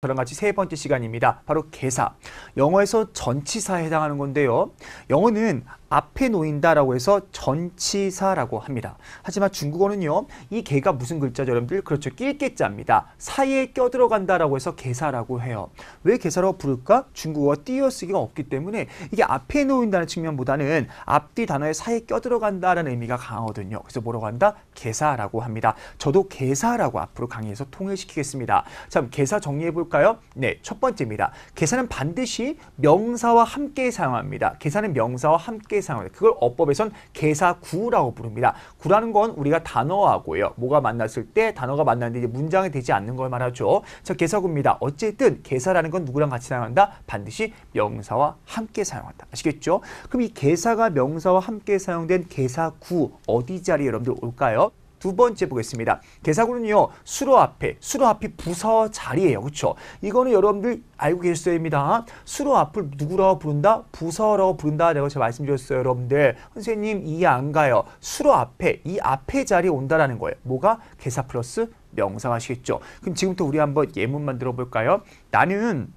저랑 같이 세 번째 시간입니다. 바로 개사. 영어에서 전치사에 해당하는 건데요. 영어는 앞에 놓인다라고 해서 전치사라고 합니다. 하지만 중국어는요. 이 개가 무슨 글자죠? 여러분들 그렇죠. 낄개자입니다. 사이에 껴들어간다라고 해서 개사라고 해요. 왜 개사라고 부를까? 중국어가 띄어쓰기가 없기 때문에 이게 앞에 놓인다는 측면보다는 앞뒤 단어에 사이에 껴들어간다라는 의미가 강하거든요. 그래서 뭐라고 한다? 개사라고 합니다. 저도 개사라고 앞으로 강의에서 통일시키겠습니다. 참 개사 정리해 볼까요? 네, 첫 번째입니다. 개사는 반드시 명사와 함께 사용합니다. 개사는 명사와 함께 관계 상황. 그걸 어법에선 계사구라고 부릅니다. 구라는 건 우리가 단어하고요. 뭐가 만났을 때 단어가 만났는데 이제 문장이 되지 않는 걸 말하죠. 자, 계사구입니다. 어쨌든 계사라는 건 누구랑 같이 사용한다? 반드시 명사와 함께 사용한다. 아시겠죠? 그럼 이 계사가 명사와 함께 사용된 계사구 어디 자리에 여러분들 올까요? 두 번째 보겠습니다. 개사구는요. 수로 앞에, 수로 앞이 부서 자리예요. 그렇죠? 이거는 여러분들 알고 계셔야 됩니다. 수로 앞을 누구라고 부른다? 부서라고 부른다. 라고 제가 말씀드렸어요. 여러분들. 선생님 이안 가요. 수로 앞에, 이 앞에 자리에 온다라는 거예요. 뭐가? 개사 플러스 명상하시겠죠. 그럼 지금부터 우리 한번 예문 만들어 볼까요? 나는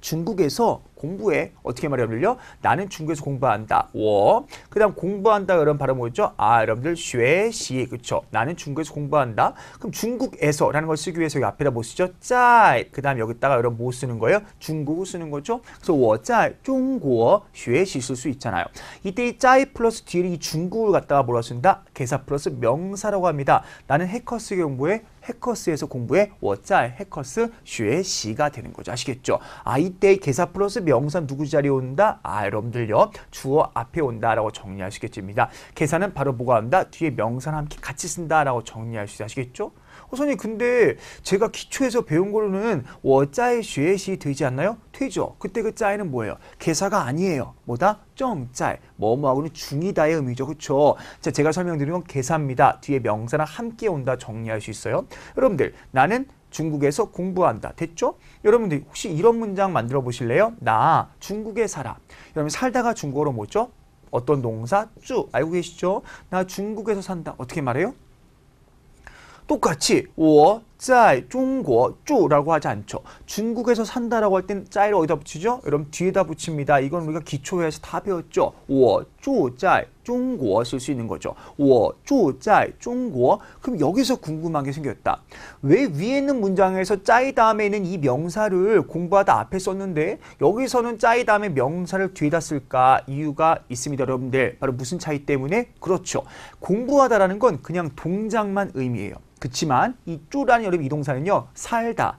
중국에서 공부에 어떻게 말해보려? 나는 중국에서 공부한다. 워. 그 다음 공부한다 그런 발음 뭐였죠? 아, 여러분들 쉐시. 그쵸? 나는 중국에서 공부한다. 그럼 중국에서 라는 걸 쓰기 위해서 여기 앞에다 뭐 쓰죠? 짜이. 그 다음 여기다가 여러분 뭐 쓰는 거예요? 중국어 쓰는 거죠? 그래서 워짜이 중국어 쉐시 쓸 수 있잖아요. 이때 이 짜이 플러스 뒤에 이 중국을 갖다가 뭐라 쓴다? 계사 플러스 명사라고 합니다. 나는 해커스 경부에 해커스에서 공부해 워짜이 해커스 쉐시가 되는 거죠. 아시겠죠? 아, 이때 계사 플러스 명 명사 누구 자리에 온다? 아, 여러분들요. 주어 앞에 온다라고 정리하시겠습니다 계산은 바로 뭐가 온다? 뒤에 명사랑 함께 같이 쓴다라고 정리하시겠죠 어, 선생님 근데 제가 기초에서 배운 거로는 워짜의 쉐시 되지 않나요? 되죠. 그때 그 짜에는 뭐예요? 개사가 아니에요. 뭐다? 정짤. 뭐뭐하고는 중이다의 의미죠. 그렇죠? 자, 제가 설명드린 건 개사입니다. 뒤에 명사랑 함께 온다 정리할 수 있어요. 여러분들 나는 중국에서 공부한다. 됐죠? 여러분들 혹시 이런 문장 만들어 보실래요? 나 중국에 살아. 여러분 살다가 중국어로 뭐죠? 어떤 농사 쭉 알고 계시죠? 나 중국에서 산다. 어떻게 말해요? 똑같이 我在 중국, 쭈라고 하지 않죠. 중국에서 산다라고 할 땐 짜이를 어디다 붙이죠? 여러분 뒤에다 붙입니다. 이건 우리가 기초에서 다 배웠죠. 我住在 중국어 쓸수 있는 거죠. 我住在 중국어. 그럼 여기서 궁금한 게 생겼다. 왜 위에 있는 문장에서 짜이 다음에 있는 이 명사를 공부하다 앞에 썼는데 여기서는 짜이 다음에 명사를 뒤에다 쓸까? 이유가 있습니다, 여러분들. 바로 무슨 차이 때문에? 그렇죠. 공부하다라는 건 그냥 동작만 의미해요. 그렇지만 이 쪼라는 여러분 이 동사는요. 살다.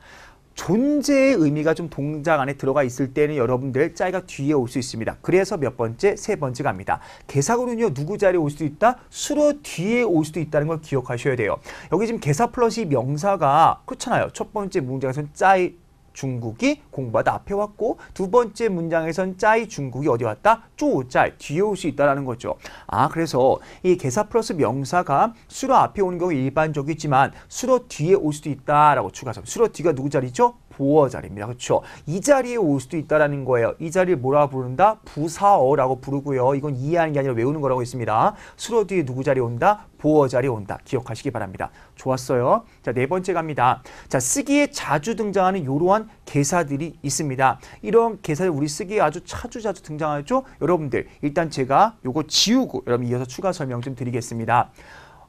존재의 의미가 좀 동작 안에 들어가 있을 때는 여러분들 짜이가 뒤에 올 수 있습니다. 그래서 몇 번째, 세 번째 갑니다. 개사고는요, 누구 자리에 올 수도 있다? 수로 뒤에 올 수도 있다는 걸 기억하셔야 돼요. 여기 지금 개사 플러시 명사가 그렇잖아요. 첫 번째 문장에서는 짜이 중국이 공부하다 앞에 왔고 두 번째 문장에선 짜이 중국이 어디 왔다? 쪼 짤 뒤에 올 수 있다라는 거죠. 아 그래서 이 개사 플러스 명사가 수로 앞에 오는 경우 일반적이지만 수로 뒤에 올 수도 있다라고 추가서 수로 뒤가 누구 자리죠? 보어 자리입니다. 그렇죠? 이 자리에 올 수도 있다라는 거예요. 이 자리를 뭐라 부른다? 부사어라고 부르고요. 이건 이해하는 게 아니라 외우는 거라고 했습니다. 수로 뒤에 누구 자리 온다? 보어 자리 온다. 기억하시기 바랍니다. 좋았어요. 자, 네 번째 갑니다. 자, 쓰기에 자주 등장하는 이러한 개사들이 있습니다. 이런 개사를 우리 쓰기에 아주 자주자주 등장하죠? 여러분들, 일단 제가 요거 지우고 여러분 이어서 추가 설명 좀 드리겠습니다.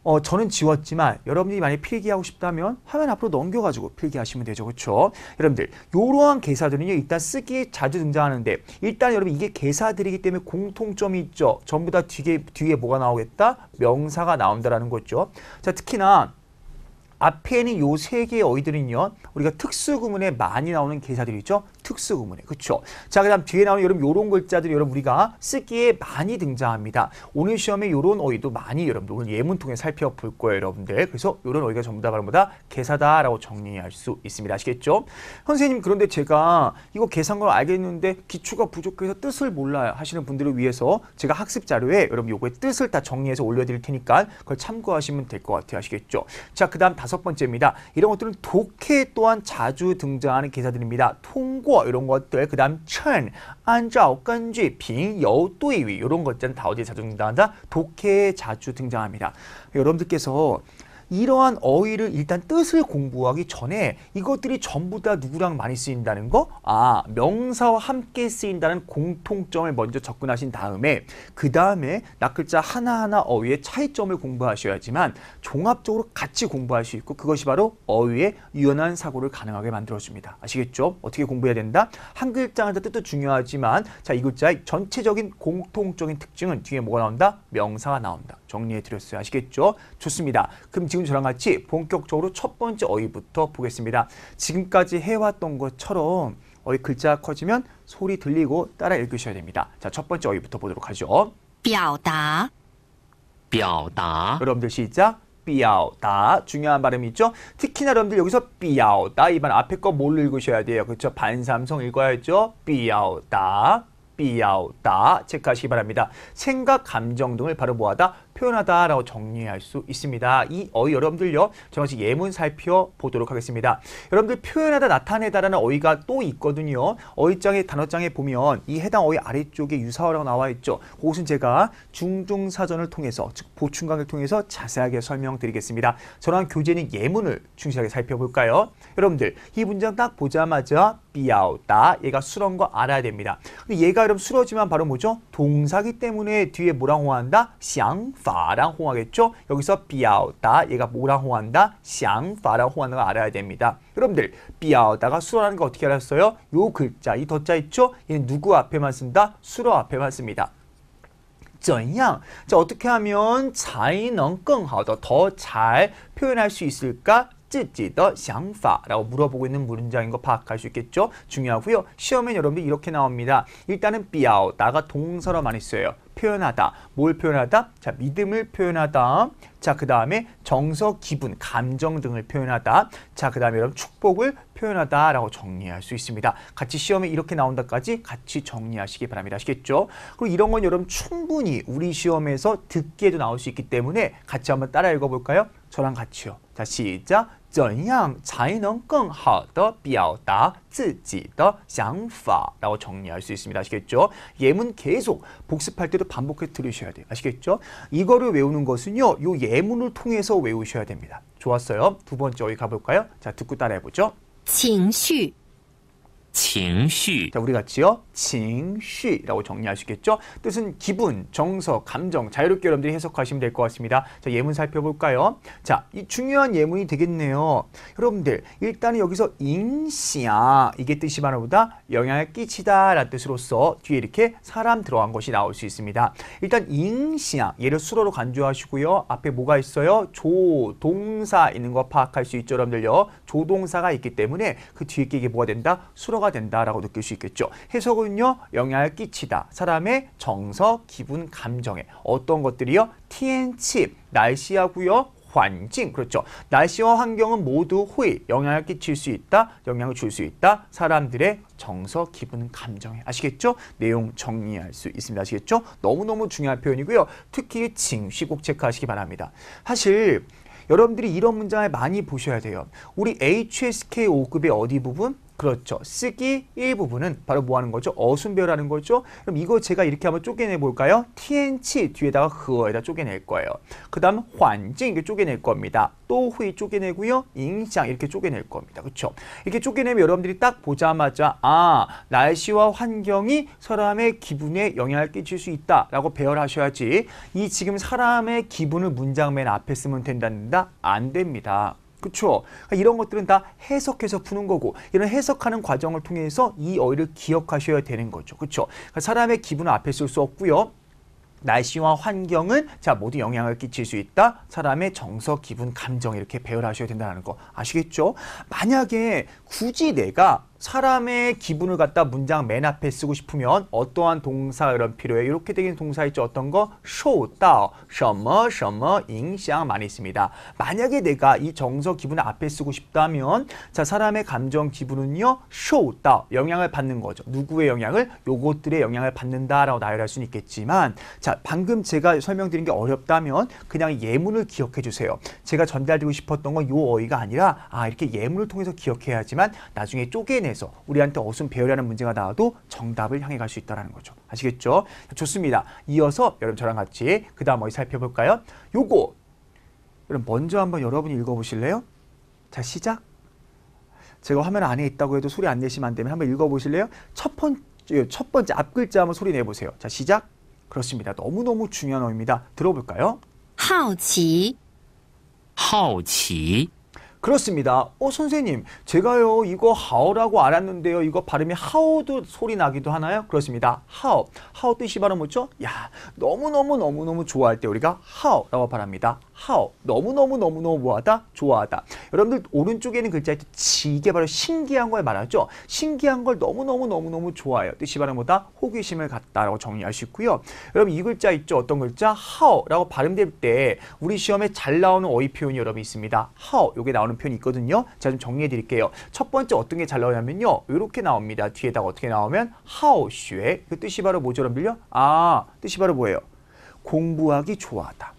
어, 저는 지웠지만 여러분들이 만약 에 필기하고 싶다면 화면 앞으로 넘겨가지고 필기하시면 되죠. 그렇죠? 여러분들 이러한 개사들은요. 일단 쓰기 자주 등장하는데 일단 여러분 이게 개사들이기 때문에 공통점이 있죠. 전부 다 뒤에, 뒤에 뭐가 나오겠다? 명사가 나온다라는 거죠. 자 특히나 앞에 있는 요 세 개의 어휘들은요. 우리가 특수구문에 많이 나오는 개사들이죠. 특수 구문에 그렇죠. 자, 그다음 뒤에 나오는 여러분 요런 글자들이 여러분 우리가 쓰기에 많이 등장합니다. 오늘 시험에 요런 어휘도 많이 여러분들 오늘 예문 통해 살펴볼 거예요, 여러분들. 그래서 요런 어휘가 전부 다 바로 뭐다 계사다라고 정리할 수 있습니다. 아시겠죠? 선생님 그런데 제가 이거 계산 걸 알겠는데 기초가 부족해서 뜻을 몰라요 하시는 분들을 위해서 제가 학습 자료에 여러분 요거의 뜻을 다 정리해서 올려드릴 테니까 그걸 참고하시면 될 것 같아요. 아시겠죠? 자, 그다음 다섯 번째입니다. 이런 것들은 독해 또한 자주 등장하는 계사들입니다. 통고 或이런 뭐 것들 그 다음 천 안照, 근지, 빙요, 또이위 이런 것들은 다 어디에 자주 등장한다? 독해에 자주 등장합니다. 여러분들께서 이러한 어휘를 일단 뜻을 공부하기 전에 이것들이 전부 다 누구랑 많이 쓰인다는 거? 아, 명사와 함께 쓰인다는 공통점을 먼저 접근하신 다음에 그 다음에 낙글자 하나하나 어휘의 차이점을 공부하셔야지만 종합적으로 같이 공부할 수 있고 그것이 바로 어휘의 유연한 사고를 가능하게 만들어줍니다. 아시겠죠? 어떻게 공부해야 된다? 한 글자마다 뜻도 중요하지만 자, 이 글자의 전체적인 공통적인 특징은 뒤에 뭐가 나온다? 명사가 나온다. 정리해드렸어요. 아시겠죠? 좋습니다. 그럼 지금 지금 저랑 같이 본격적으로 첫 번째 어휘부터 보겠습니다. 지금까지 해왔던 것처럼 어휘 글자 커지면 소리 들리고 따라 읽으셔야 됩니다. 자, 첫 번째 어휘부터 보도록 하죠. 表达,表达. 여러분들 시작. 삐아오다 중요한 발음이 있죠. 특히나 여러분들 여기서 삐아오다 이번 앞에 거 뭘로 읽으셔야 돼요? 그렇죠? 반삼성 읽어야죠. 삐아오다 삐아오다 체크하시기 바랍니다. 생각, 감정 등을 바로 모아다 표현하다라고 정리할 수 있습니다. 이 어휘 여러분들요. 정확히 예문 살펴보도록 하겠습니다. 여러분들 표현하다 나타내다라는 어휘가 또 있거든요. 어휘장의 단어장에 보면 이 해당 어휘 아래쪽에 유사어라고 나와 있죠. 그것은 제가 중중사전을 통해서 즉 보충강을 통해서 자세하게 설명드리겠습니다. 저랑 교재는 예문을 충실하게 살펴볼까요? 여러분들 이 문장 딱 보자마자 비아웃다 얘가 수런 거 알아야 됩니다. 근데 얘가 여러분 수러지만 바로 뭐죠? 동사기 때문에 뒤에 뭐라고 한다? 샹 法랑 호응하겠죠? 여기서 비아오다 얘가 뭐랑 호응한다? 샹파랑 호응하는 걸 알아야 됩니다. 여러분들 비아오다가 수어라는 거 어떻게 알았어요? 요 글자 이 덧자 있죠? 얘는 누구 앞에만 쓴다? 수로 앞에만 씁니다. 怎样? 자, 어떻게 하면 才能更好的,더잘 표현할 수 있을까? 自己的想法라고 물어보고 있는 문장인 거 파악할 수 있겠죠? 중요하고요. 시험엔 여러분들 이렇게 나옵니다. 일단은 비아오다가 동사로 많이 써요. 표현하다. 뭘 표현하다? 자, 믿음을 표현하다. 자, 그 다음에 정서, 기분, 감정 등을 표현하다. 자, 그 다음에 여러분 축복을 표현하다라고 정리할 수 있습니다. 같이 시험에 이렇게 나온다까지 같이 정리하시기 바랍니다. 아시겠죠? 그리고 이런 건 여러분 충분히 우리 시험에서 듣기에도 나올 수 있기 때문에 같이 한번 따라 읽어볼까요? 저랑 같이요. 자, 시작. 怎样才能更好的表达自己的想法라고 정리할 수 있습니다. 아시겠죠? 예문 계속 복습할 때도 반복해 들으셔야 돼요. 아시겠죠? 이거를 외우는 것은요. 요 예문을 통해서 외우셔야 됩니다. 좋았어요. 두 번째 어디 가볼까요? 자, 듣고 따라해보죠. 情绪情绪 자, 우리 같이요. 칭쉬라고 정리할 수 있겠죠. 뜻은 기분, 정서, 감정 자유롭게 여러분들이 해석하시면 될 것 같습니다. 자, 예문 살펴볼까요? 자, 이 중요한 예문이 되겠네요. 여러분들 일단은 여기서 인시야 이게 뜻이 바로보다 영향을 끼치다 라는 뜻으로써 뒤에 이렇게 사람 들어간 것이 나올 수 있습니다. 일단 인시야 얘를 수로로 간주하시고요. 앞에 뭐가 있어요? 조, 동사 있는 거 파악할 수 있죠. 여러분들요. 조동사가 있기 때문에 그 뒤에 게 뭐가 된다? 수로가 된다라고 느낄 수 있겠죠. 해석을 식은요 영향을 끼치다. 사람의 정서, 기분, 감정에 어떤 것들이요? TN치, 날씨하고요. 환진 그렇죠. 날씨와 환경은 모두 호의, 영향을 끼칠 수 있다, 영향을 줄 수 있다. 사람들의 정서, 기분, 감정에 아시겠죠? 내용 정리할 수 있습니다. 아시겠죠? 너무너무 중요한 표현이고요. 특히 징시 꼭 체크하시기 바랍니다. 사실 여러분들이 이런 문장을 많이 보셔야 돼요. 우리 HSK 5급의 어디 부분? 그렇죠. 쓰기 일부분은 바로 뭐 하는 거죠? 어순별하는 거죠. 그럼 이거 제가 이렇게 한번 쪼개내 볼까요? TNC 뒤에다가 그거에다 쪼개낼 거예요. 그 다음 환징 이렇게 쪼개낼 겁니다. 또 후이 쪼개내고요. 인상 이렇게 쪼개낼 겁니다. 그렇죠? 이렇게 쪼개내면 여러분들이 딱 보자마자 아 날씨와 환경이 사람의 기분에 영향을 끼칠 수 있다라고 배열하셔야지 이 지금 사람의 기분을 문장 맨 앞에 쓰면 된다는다? 안 됩니다. 그렇죠? 그러니까 이런 것들은 다 해석해서 푸는 거고 이런 해석하는 과정을 통해서 이 어휘를 기억하셔야 되는 거죠. 그렇죠? 그러니까 사람의 기분을 앞에 쓸 수 없고요. 날씨와 환경은 자 모두 영향을 끼칠 수 있다. 사람의 정서, 기분, 감정 이렇게 배열하셔야 된다는 거 아시겠죠? 만약에 굳이 내가 사람의 기분을 갖다 문장 맨 앞에 쓰고 싶으면 어떠한 동사 이런 필요해 이렇게 되긴 동사 있죠 어떤 거 쇼다 셔머 什么影响 많이 있습니다 만약에 내가 이 정서 기분을 앞에 쓰고 싶다면 자 사람의 감정 기분은요 쇼다 영향을 받는 거죠 누구의 영향을 요것들의 영향을 받는다라고 나열할 수는 있겠지만 자 방금 제가 설명드린 게 어렵다면 그냥 예문을 기억해 주세요 제가 전달드리고 싶었던 건 요 어휘가 아니라 아 이렇게 예문을 통해서 기억해야지만 나중에 쪼개내 안에서 우리한테 어순 배열이라는 문제가 나와도 정답을 향해 갈 수 있다는 거죠. 아시겠죠? 좋습니다. 이어서 여러분 저랑 같이 그 다음 어디 살펴볼까요? 요거 여러분 먼저 한번 여러분이 읽어보실래요? 자 시작. 제가 화면 안에 있다고 해도 소리 안 내시면 안 되면 한번 읽어보실래요? 첫 번째, 예, 첫 번째 앞 글자 한번 소리 내보세요. 자 시작. 그렇습니다. 너무너무 중요한 어입니다. 들어볼까요? 好奇好奇 그렇습니다. 어 선생님 제가요 이거 하오라고 알았는데요. 이거 발음이 하오도 소리 나기도 하나요? 그렇습니다. 하오. 하오 뜻이 발로 뭐죠? 야 너무너무 너무너무 좋아할 때 우리가 하오라고 발합니다. 하오. 너무너무 너무너무 뭐하다? 좋아하다. 여러분들 오른쪽에는 글자 있죠? 지. 이게 바로 신기한 걸 말하죠. 신기한 걸 너무너무 너무너무 좋아해요. 뜻이 발로 뭐다? 호기심을 갖다라고 정리할 수 있고요. 여러분 이 글자 있죠? 어떤 글자? 하오라고 발음될 때 우리 시험에 잘 나오는 어휘 표현이 여러분 있습니다. 하오. 요게 나오는 나오는 표현이 있거든요. 제가 좀 정리해 드릴게요. 첫 번째 어떤 게 잘 나오냐면요. 이렇게 나옵니다. 뒤에다가 어떻게 나오면 how she 그 뜻이 바로 뭐죠 빌려? 아, 뜻이 바로 뭐예요? 공부하기 좋아하다.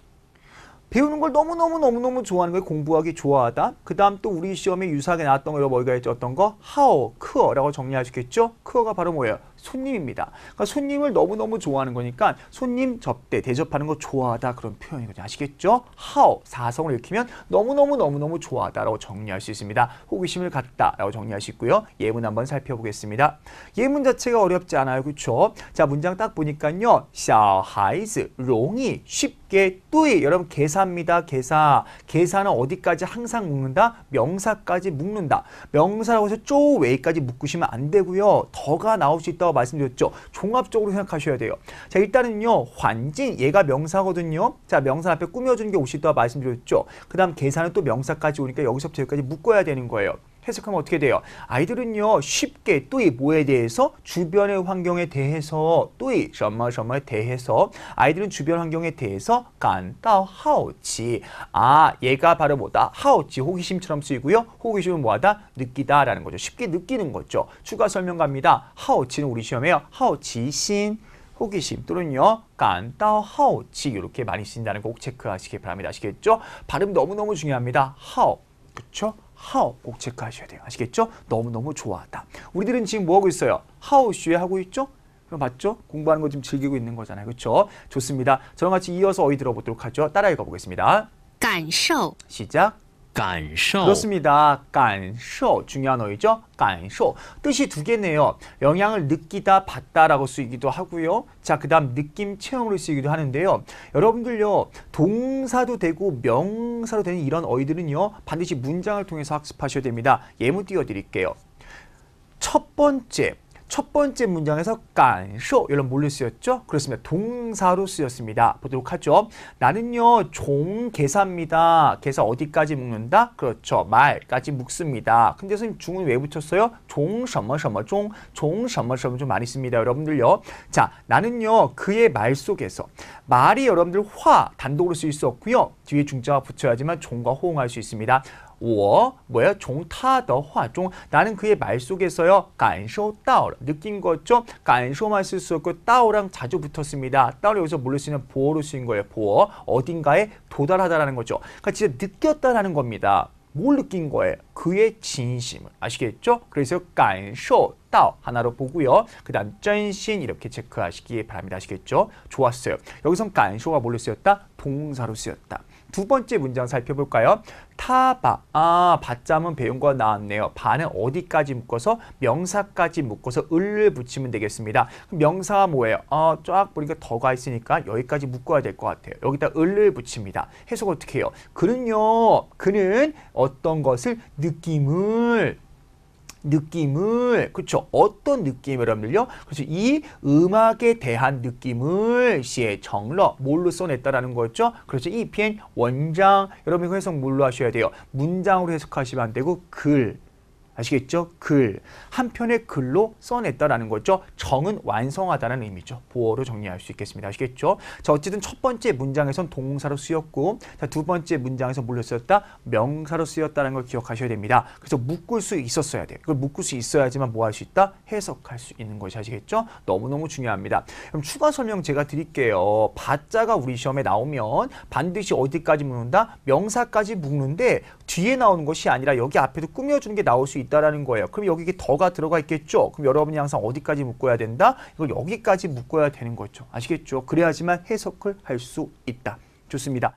배우는 걸 너무너무너무너무 좋아하는 거예요. 공부하기 좋아하다. 그 다음 또 우리 시험에 유사하게 나왔던 거, 이거 뭐가 있죠? 어떤 거? how, 크어라고 정리할 수 있겠죠? 크어가 바로 뭐예요? 손님입니다. 그러니까 손님을 너무너무 좋아하는 거니까 손님 접대, 대접하는 거 좋아하다 그런 표현이거든요. 아시겠죠? how, 사성을 읽히면 너무너무너무너무 좋아하다라고 정리할 수 있습니다. 호기심을 갖다라고 정리할 수 있고요. 예문 한번 살펴보겠습니다. 예문 자체가 어렵지 않아요. 그렇죠? 자, 문장 딱 보니까요. 샤하이즈, 롱이 쉽게 뚜이 여러분 계사입니다. 계사. 계사는 어디까지 항상 묶는다? 명사까지 묶는다. 명사라고 해서 쪼웨이까지 묶으시면 안 되고요. 더가 나올 수 있다고 말씀드렸죠. 종합적으로 생각하셔야 돼요. 자, 일단은요. 환진 얘가 명사거든요. 자, 명사 앞에 꾸며주는 게오시다 말씀드렸죠. 그 다음 계산은 또 명사까지 오니까 여기서부터 여기까지 묶어야 되는 거예요. 해석하면 어떻게 돼요? 아이들은요 쉽게 또이 뭐에 대해서 주변의 환경에 대해서 또이 什么什么에 대해서 아이들은 주변 환경에 대해서 간다 하오치 아 얘가 바로 뭐다 하오치 호기심처럼 쓰이고요 호기심은 뭐하다 느끼다라는 거죠 쉽게 느끼는 거죠 추가 설명 갑니다 하오치는 우리 시험에요 하오치신 호기심 또는요 간다 하오치 이렇게 많이 쓰인다는 거 꼭 체크하시기 바랍니다 아시겠죠 발음 너무너무 중요합니다 하오 그쵸 how 꼭 체크하셔야 돼요. 아시겠죠? 너무너무 좋아하다. 우리들은 지금 뭐하고 있어요? how 수하고 있죠? 그럼 맞죠? 공부하는 거 지금 즐기고 있는 거잖아요. 그렇죠? 좋습니다. 저랑 같이 이어서 어휘 들어보도록 하죠. 따라 읽어보겠습니다. 感受 시작 感受. 그렇습니다. 간受 중요한 어휘죠. 간受 뜻이 두 개네요. 영향을 느끼다, 받다라고 쓰이기도 하고요. 자, 그다음 느낌 체험으로 쓰이기도 하는데요. 여러분들요. 동사도 되고 명사로 되는 이런 어휘들은요. 반드시 문장을 통해서 학습하셔야 됩니다. 예문 띄워 드릴게요. 첫 번째 첫 번째 문장에서 간쇼 이런 뭘로 쓰였죠? 그렇습니다. 동사로 쓰였습니다. 보도록 하죠. 나는요 종계사입니다 개사 어디까지 묶는다? 그렇죠. 말까지 묶습니다. 근데 선생님 중은 왜 붙였어요? 종什么 什么 종, 종什么 什么좀 많이 씁니다. 여러분들요. 자, 나는요 그의 말 속에서 말이 여러분들 화 단독으로 쓸 수 없고요. 뒤에 중자와 붙여야지만 종과 호응할 수 있습니다. 워 뭐야? 종타더화종 나는 그의 말 속에서요. 간쇼 따오 느낀 거죠? 간쇼만 쓸 수 없고 따오랑 자주 붙었습니다. 따오 여기서 물을 수 있는 보어로 쓰인 거예요. 보어 어딘가에 도달하다라는 거죠. 그러니까 진짜 느꼈다라는 겁니다. 뭘 느낀 거예요? 그의 진심을 아시겠죠? 그래서 간쇼 따오 하나로 보고요. 그 다음 쩐신 이렇게 체크하시기 바랍니다. 아시겠죠? 좋았어요. 여기선 간쇼가 뭘로 쓰였다? 동사로 쓰였다. 두 번째 문장 살펴볼까요? 타바, 아, 바자은 배운 거 나왔네요. 바는 어디까지 묶어서 명사까지 묶어서 을을 붙이면 되겠습니다. 명사가 뭐예요? 어, 쫙 보니까 더가 있으니까 여기까지 묶어야 될 것 같아요. 여기다 을을 붙입니다. 해석 어떻게 해요? 그는요, 그는 어떤 것을 느낌을 느낌을 그렇죠 어떤 느낌을 여러분들요 그래서이 음악에 대한 느낌을 시에 정러 뭘로 써냈다라는 거죠 그렇죠 이편 원장 여러분 그 해석 뭘로 하셔야 돼요 문장으로 해석하시면 안 되고 글 아시겠죠? 글. 한 편의 글로 써냈다라는 거죠. 정은 완성하다는 의미죠. 보어로 정리할 수 있겠습니다. 아시겠죠? 자, 어쨌든 첫 번째 문장에선 동사로 쓰였고 자, 두 번째 문장에서 몰려 쓰였다. 명사로 쓰였다는 걸 기억하셔야 됩니다. 그래서 묶을 수 있었어야 돼요. 그걸 묶을 수 있어야지만 뭐 할 수 있다? 해석할 수 있는 것이 아시겠죠? 너무너무 중요합니다. 그럼 추가 설명 제가 드릴게요. 바자가 우리 시험에 나오면 반드시 어디까지 묶는다? 명사까지 묶는데 뒤에 나오는 것이 아니라 여기 앞에도 꾸며주는 게 나올 수 있다. 있다라는 거예요. 그럼 여기 더가 들어가 있겠죠. 그럼 여러분이 항상 어디까지 묶어야 된다? 이걸 여기까지 묶어야 되는 거죠. 아시겠죠? 그래야지만 해석을 할 수 있다. 좋습니다.